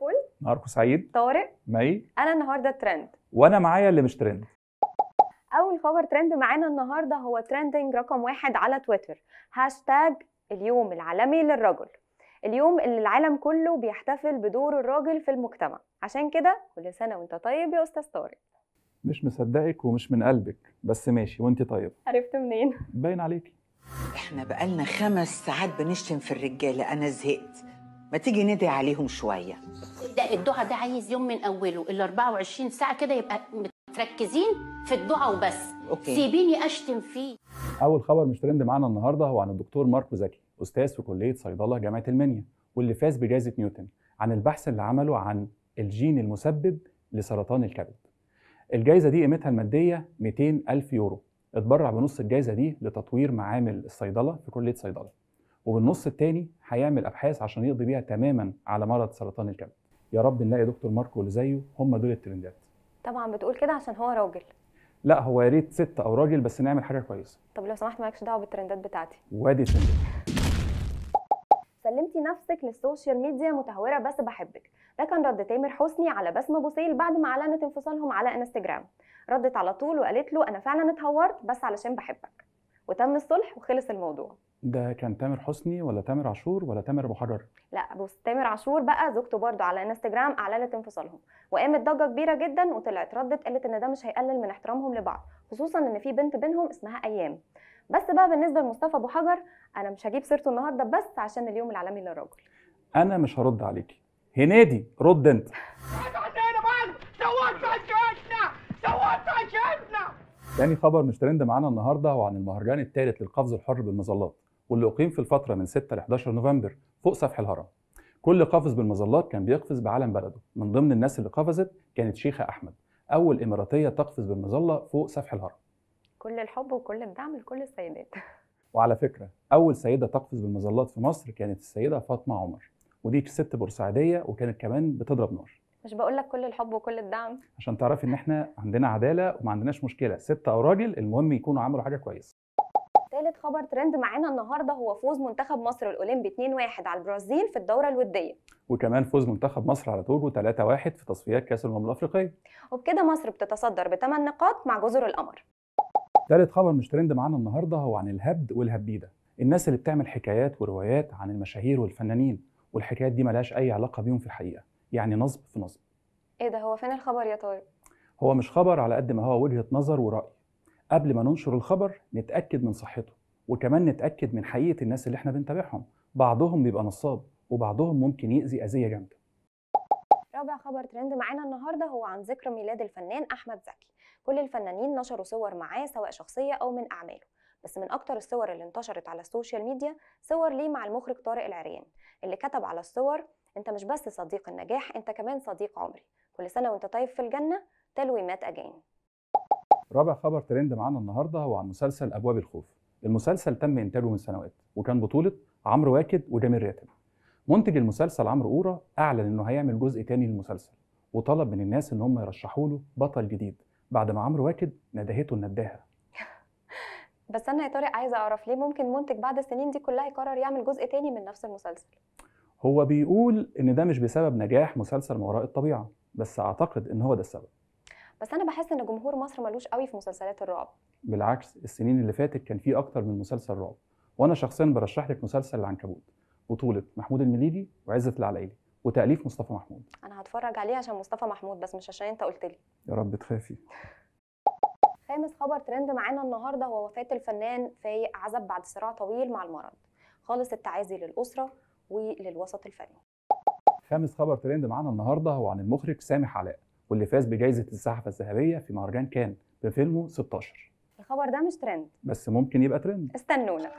فول ماركو سعيد طارق مي انا النهارده ترند وانا معايا اللي مش ترند اول خبر ترند معانا النهارده هو ترندنج رقم واحد على تويتر هاشتاج اليوم العالمي للرجل اليوم اللي العالم كله بيحتفل بدور الراجل في المجتمع عشان كده كل سنه وانت طيب يا استاذ طارق مش مصدقك ومش من قلبك بس ماشي وانت طيب عرفت منين باين عليكي احنا بقالنا خمس ساعات بنشتم في الرجاله انا زهقت ما تيجي ندعي عليهم شويه ده الدعاء ده عايز يوم من اوله ال 24 ساعه كده يبقى متركزين في الدعاء وبس أوكي. سيبيني اشتم فيه اول خبر مش ترند معانا النهارده هو عن الدكتور ماركو زكي استاذ في كليه صيدله جامعه المنيا واللي فاز بجائزه نيوتن عن البحث اللي عمله عن الجين المسبب لسرطان الكبد الجائزه دي قيمتها الماديه 200 الف يورو اتبرع بنص الجائزه دي لتطوير معامل الصيدله في كليه صيدله وبالنص الثاني هيعمل ابحاث عشان يقضي بيها تماما على مرض سرطان الكبد يا رب نلاقي دكتور ماركو اللي زيه هم دول الترندات طبعا بتقول كده عشان هو راجل لا هو يا ريت ست او راجل بس نعمل حاجه كويسه طب لو سمحت مالكش دعوه بالترندات بتاعتي وادي ترندات سلمتي نفسك للسوشيال ميديا متهوره بس بحبك ده كان رد تامر حسني على بسمه بوسيل بعد ما اعلنت انفصالهم على انستجرام ردت على طول وقالت له انا فعلا اتهورت بس علشان بحبك وتم الصلح وخلص الموضوع ده كان تامر حسني ولا تامر عاشور ولا تامر ابو حجر؟ لا بص تامر عاشور بقى زوجته برضه على انستجرام اعلنت انفصالهم وقامت ضجه كبيره جدا وطلعت ردت قالت ان ده مش هيقلل من احترامهم لبعض خصوصا ان في بنت بينهم اسمها ايام بس بقى بالنسبه لمصطفى ابو حجر انا مش هجيب سيرته النهارده بس عشان اليوم العالمي للرجل انا مش هرد عليكي هنادي رد انت تاني خبر مش ترند معانا النهارده هو عن المهرجان الثالث للقفز الحر بالمظلات واللي أقيم في الفترة من 6 ل 11 نوفمبر فوق سفح الهرم كل قافز بالمظلات كان بيقفز بعلم بلده من ضمن الناس اللي قفزت كانت شيخة أحمد أول إماراتية تقفز بالمظلة فوق سفح الهرم كل الحب وكل الدعم لكل السيدات وعلى فكرة أول سيدة تقفز بالمظلات في مصر كانت السيدة فاطمة عمر ودي ست بورسعيدية وكانت كمان بتضرب نار مش بقول لك كل الحب وكل الدعم عشان تعرفي ان احنا عندنا عداله وما عندناش مشكله ست او راجل المهم يكونوا عملوا حاجه كويسه ثالث خبر ترند معانا النهارده هو فوز منتخب مصر الاولمبي 2-1 على البرازيل في الدوره الوديه وكمان فوز منتخب مصر على توجو 3-1 في تصفيات كاس الامم الافريقيه وبكده مصر بتتصدر بثمان نقاط مع جزر القمر ثالث خبر مش ترند معانا النهارده هو عن الهبد والهبيده الناس اللي بتعمل حكايات وروايات عن المشاهير والفنانين والحكايات دي ملهاش اي علاقه بيهم في الحقيقه يعني نصب في نصب ايه ده هو فين الخبر يا طارق هو مش خبر على قد ما هو وجهه نظر وراي قبل ما ننشر الخبر نتاكد من صحته وكمان نتاكد من حقيقه الناس اللي احنا بنتابعهم بعضهم بيبقى نصاب وبعضهم ممكن يأذي أذية جامدة رابع خبر ترند معانا النهارده هو عن ذكرى ميلاد الفنان أحمد زكي كل الفنانين نشروا صور معاه سواء شخصية أو من أعماله بس من أكتر الصور اللي انتشرت على السوشيال ميديا صور ليه مع المخرج طارق العريان اللي كتب على الصور أنت مش بس صديق النجاح أنت كمان صديق عمري كل سنة وأنت طيب في الجنة تلوي مات أجين رابع خبر ترند معانا النهارده هو عن مسلسل ابواب الخوف المسلسل تم انتاجه من سنوات وكان بطوله عمرو واكد وجميل راتب منتج المسلسل عمرو اورا اعلن انه هيعمل جزء تاني للمسلسل وطلب من الناس ان هم يرشحوا له بطل جديد بعد ما عمرو واكد ندهته النداهه بس انا يا طارق عايزه اعرف ليه ممكن منتج بعد السنين دي كلها يقرر يعمل جزء تاني من نفس المسلسل هو بيقول ان ده مش بسبب نجاح مسلسل ما وراء الطبيعه بس اعتقد ان هو ده السبب بس انا بحس ان جمهور مصر ملوش قوي في مسلسلات الرعب بالعكس السنين اللي فاتت كان في اكتر من مسلسل رعب وانا شخصيا برشح لك مسلسل العنكبوت بطوله محمود المليدي وعزه العلايلي وتاليف مصطفى محمود انا هتفرج عليه عشان مصطفى محمود بس مش عشان انت قلت لي يا رب تخافي خامس خبر ترند معانا النهارده هو وفاه الفنان فايق عزب بعد صراع طويل مع المرض خالص التعازي للاسره وللوسط الفني خامس خبر ترند معانا النهارده هو عن المخرج سامح علاء واللي فاز بجائزه الزحفه الذهبيه في مهرجان كان بفيلمه 16 الخبر ده مش ترند بس ممكن يبقى ترند استنونا